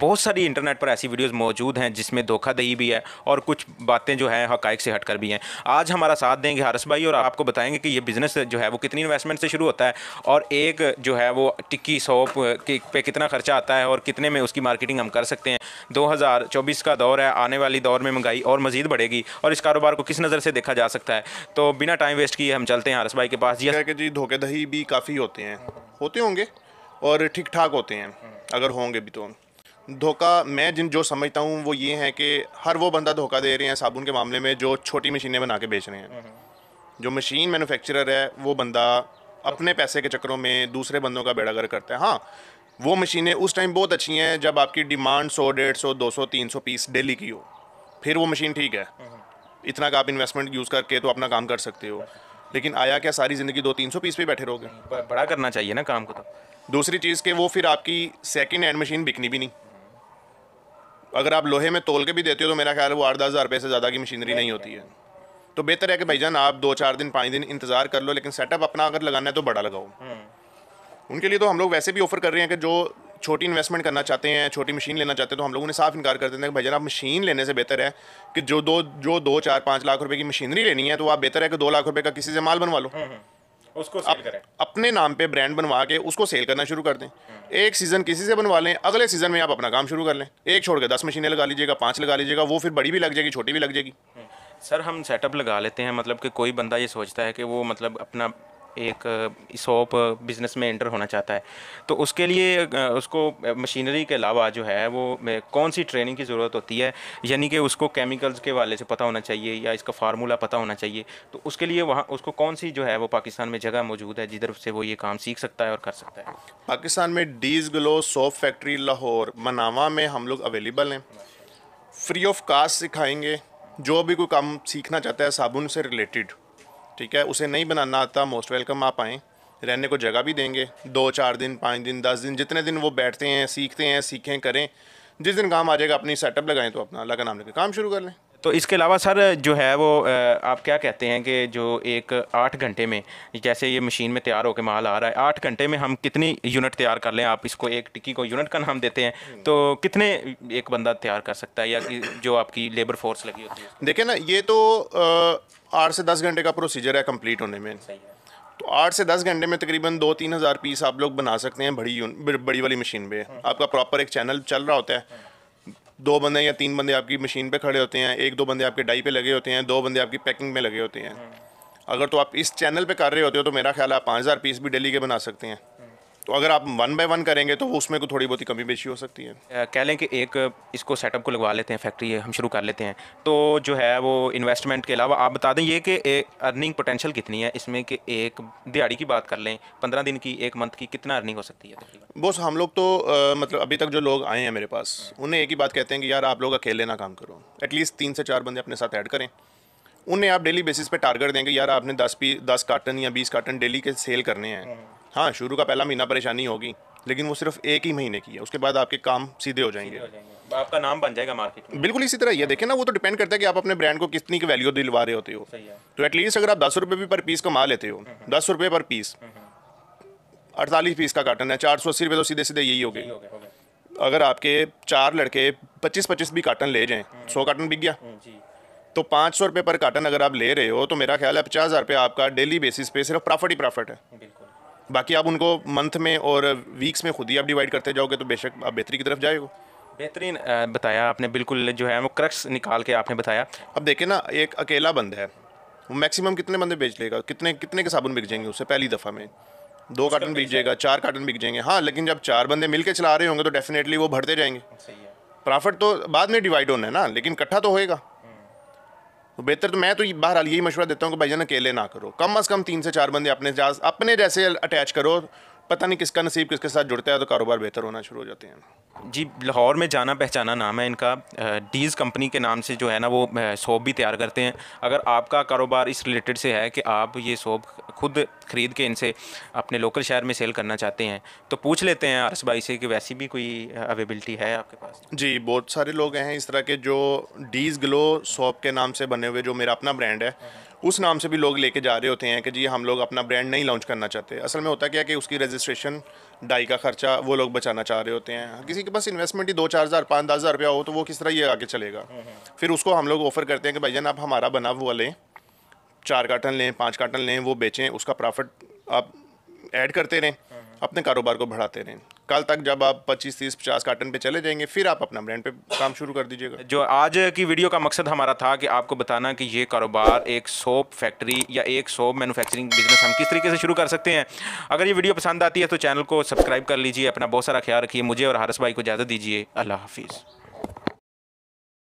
बहुत सारी इंटरनेट पर ऐसी वीडियोस मौजूद हैं जिसमें धोखादही भी है और कुछ बातें जो है हकैक से हटकर भी हैं आज हमारा साथ देंगे हारस भाई और आपको बताएंगे कि ये बिज़नेस जो है वो कितनी इन्वेस्टमेंट से शुरू होता है और एक जो है वो टिक्की सॉप पे कितना खर्चा आता है और कितने में उसकी मार्केटिंग हम कर सकते हैं चौबीस का दौर है आने वाली दौर में महंगाई और मज़ीद बढ़ेगी और इस कारोबार को किस नज़र से देखा जा सकता है तो बिना टाइम वेस्ट किए हम चलते हैं हारस भाई के पास जी जी धोखेदही भी काफ़ी होते हैं होते होंगे और ठीक ठाक होते हैं अगर होंगे भी तो धोखा मैं जिन जो समझता हूँ वो ये है कि हर वो बंदा धोखा दे रहे हैं साबुन के मामले में जो छोटी मशीनें बना के बेच रहे हैं हम्म। जो मशीन मैन्युफैक्चरर है वो बंदा अपने पैसे के चक्करों में दूसरे बंदों का बेड़ागर करता है हाँ वो मशीनें उस टाइम बहुत अच्छी हैं जब आपकी डिमांड सौ डेढ़ सौ दो सौ तीन सौ पीस डेली की हो फिर वो मशीन ठीक है हम्म। इतना का आप इन्वेस्टमेंट यूज़ करके तो अपना काम कर सकते हो लेकिन आया क्या सारी ज़िंदगी दो तीन सौ पीस पे बैठे रहोगे बड़ा करना चाहिए ना काम को तो दूसरी चीज़ के वो फिर आपकी सेकेंड हैंड मशीन बिकनी भी नहीं अगर आप लोहे में तोल के भी देते हो तो मेरा ख्याल वो आठ दस हज़ार रुपये से ज़्यादा की मशीनरी नहीं होती है तो बेहतर है कि भाईजान आप दो चार दिन पाँच दिन इंतज़ार कर लो लेकिन सेटअप अपना अगर लगाना है तो बड़ा लगाओ हम्म। उनके लिए तो हम लोग वैसे भी ऑफर कर रहे हैं कि जो छोटी इन्वेस्टमेंट करना चाहते हैं छोटी मशीन लेना चाहते हैं तो हम लोग उन्हें साफ इनकार कर देते हैं कि भाई जान आप मशीन लेने से बेहतर है कि जो दो जो दो चार पाँच लाख रुपये की मशीनरी लेनी है तो आप बेहतर है कि दो लाख रुपये का किसी से माल बनवा लो हम्म, हम्म। उसको सेल करें अपने नाम पे ब्रांड बनवा के उसको सेल करना शुरू कर दें हम्म। एक सीज़न किसी से बनवा लें अगले सीज़न में आप अपना काम शुरू कर लें एक छोड़ के दस मशीनें लगा लीजिएगा पाँच लगा लीजिएगा वो फिर बड़ी भी लग जाएगी छोटी भी लग जाएगी हम्म। सर हम सेटअप लगा लेते हैं मतलब कि कोई बंदा ये सोचता है कि वो मतलब अपना एक शॉप बिज़नेस में एंटर होना चाहता है तो उसके लिए उसको मशीनरी के अलावा जो है वो कौन सी ट्रेनिंग की ज़रूरत होती है यानी कि उसको केमिकल्स के वाले से पता होना चाहिए या इसका फार्मूला पता होना चाहिए तो उसके लिए वहाँ उसको कौन सी जो है वो पाकिस्तान में जगह मौजूद है जिधर से वो ये काम सीख सकता है और कर सकता है पाकिस्तान में डीज glow soap factory Lahore Manawa में हम लोग अवेलेबल हैं फ्री ऑफ कास्ट सिखाएंगे जो भी कोई काम सीखना चाहता है साबुन से रिलेटेड ठीक है उसे नहीं बनाना आता मोस्ट वेलकम आप आएँ रहने को जगह भी देंगे दो चार दिन पाँच दिन दस दिन जितने दिन वो बैठते हैं सीखते हैं सीखें करें जिस दिन काम आ जाएगा अपनी सेटअप लगाएं तो अपना अल्लाह का नाम लेकर काम शुरू कर लें तो इसके अलावा सर जो है वो आप क्या कहते हैं कि जो एक आठ घंटे में जैसे ये मशीन में तैयार होकर माल आ रहा है आठ घंटे में हम कितनी यूनिट तैयार कर लें आप इसको एक टिक्की को यूनिट का नाम देते हैं हम्म। तो कितने एक बंदा तैयार कर सकता है या कि जो आपकी लेबर फोर्स लगी होती है देखिए ना ये तो आठ से दस घंटे का प्रोसीजर है कम्प्लीट होने में तो आठ से दस घंटे में तकरीबन दो तीन हज़ार पीस आप लोग बना सकते हैं बड़ी बड़ी वाली मशीन पर हम्म। आपका प्रॉपर एक चैनल चल रहा होता है हम्म। दो बंदे या तीन बंदे आपकी मशीन पे खड़े होते हैं एक दो बंदे आपके डाई पे लगे होते हैं दो बंदे आपकी पैकिंग में लगे होते हैं हम्म। अगर तो आप इस चैनल पे कर रहे होते हो तो मेरा ख्याल है आप पाँच हज़ार पीस भी डेली के बना सकते हैं तो अगर आप वन बाय वन करेंगे तो उसमें को थोड़ी बहुत ही कमी बेशी हो सकती है कह लें कि एक इसको सेटअप को लगवा लेते हैं फैक्ट्री हम शुरू कर लेते हैं तो जो है वो इन्वेस्टमेंट के अलावा आप बता दें ये कि अर्निंग पोटेंशियल कितनी है इसमें कि एक दिहाड़ी की बात कर लें पंद्रह दिन की एक मंथ की कितना अर्निंग हो सकती है बस हम लोग तो आ, मतलब अभी तक जो लोग आए हैं मेरे पास हम्म। उन्हें एक ही बात कहते हैं कि यार आप लोग अकेले ना काम करो एटलीस्ट तीन से चार बंदे अपने साथ ऐड करें उन्हें आप डेली बेसिस पे टारगेट देंगे यार आपने दस पी दस कार्टन या बीस कार्टन डेली के सेल करने हैं हाँ।, हाँ शुरू का पहला महीना परेशानी होगी लेकिन वो सिर्फ एक ही महीने की है उसके बाद आपके काम सीधे हो जाएंगे, सीधे हो जाएंगे। आपका नाम बन जाएगा मार्केट में बिल्कुल इसी तरह ये देखें ना वो तो डिपेंड करता है कि आप अपने ब्रांड को कितनी की वैल्यू दिलवा रहे होते हो तो एटलीस्ट अगर आप दस रुपये भी पर पीस कमा लेते हो हम्म, हम्म। दस रुपये पर पीस अड़तालीस पीस का कार्टन है चार सौ अस्सी रुपये तो सीधे सीधे यही हो गए अगर आपके चार लड़के पच्चीस पच्चीस भी कार्टन ले जाएँ हम्म। सौ कार्टन बिक गया तो पाँच सौ रुपये पर काटन अगर आप ले रहे हो तो मेरा ख्याल है पचास हज़ार रुपये आपका डेली बेसिस पे सिर्फ प्रॉफिट ही प्रॉफिट है बाकी आप उनको मंथ में और वीक्स में खुद ही आप डिवाइड करते जाओगे तो बेशक आप बेहतरी की तरफ जाएगा बेहतरीन बताया आपने बिल्कुल जो है वो क्रक्स निकाल के आपने बताया अब देखें ना एक अकेला बंद है वो मैक्सिमम कितने बंदे बेच लेगा कितने कितने के साबुन बिक जाएंगे उससे पहली दफ़ा में दो कार्टन तो बिक जाएगा चार कार्टन बिक जाएंगे हाँ लेकिन जब चार बंदे मिलके चला रहे होंगे तो डेफिनेटली वो भरते जाएंगे प्रॉफिट तो बाद में डिवाइड होना है ना लेकिन इकट्ठा तो होएगा तो बेहतर तो मैं तो बाहर यही मशवरा देता हूँ कि जान अकेले ना करो कम अज़ कम तीन से चार बंदे अपने अपने जैसे अटैच करो पता नहीं किसका नसीब किसके साथ जुड़ता है तो कारोबार बेहतर होना शुरू हो जाते हैं जी लाहौर में जाना पहचाना नाम है इनका डीज़ कंपनी के नाम से जो है ना वो सोप भी तैयार करते हैं अगर आपका कारोबार इस रिलेटेड से है कि आप ये सोप खुद ख़रीद के इनसे अपने लोकल शहर में सेल करना चाहते हैं तो पूछ लेते हैं आरस भाई से कि वैसी भी कोई अवेबिलिटी है आपके पास जी बहुत सारे लोग हैं इस तरह के जो डीज़ ग्लो सोप के नाम से बने हुए जो मेरा अपना ब्रांड है उस नाम से भी लोग लेके जा रहे होते हैं कि जी हम लोग अपना ब्रांड नहीं लॉन्च करना चाहते असल में होता क्या कि उसकी रजिस्ट्रेशन डाई का खर्चा वो लोग बचाना चाह रहे होते हैं किसी के पास इन्वेस्टमेंट ही दो चार हज़ार पाँच दस हज़ार रुपया हो तो वो किस तरह ये आगे चलेगा हम्म, हम्म। फिर उसको हम लोग ऑफ़र करते हैं कि जान आप हमारा बना हुआ लें चार कार्टन लें पाँच कार्टन लें वो बेचें उसका प्रॉफिट आप ऐड करते रहें हम्म, अपने कारोबार को बढ़ाते रहें कल तक जब आप पच्चीस तीस पचास कार्टन पे चले जाएंगे फिर आप अपना ब्रांड पे काम शुरू कर दीजिएगा जो आज की वीडियो का मकसद हमारा था कि आपको बताना कि ये कारोबार एक सोप फैक्ट्री या एक सोप मैनुफैक्चरिंग बिजनेस हम किस तरीके से शुरू कर सकते हैं अगर ये वीडियो पसंद आती है तो चैनल को सब्सक्राइब कर लीजिए अपना बहुत सारा ख्याल रखिए मुझे और हारस भाई को इजाज़त दीजिए अल्लाह हाफिज़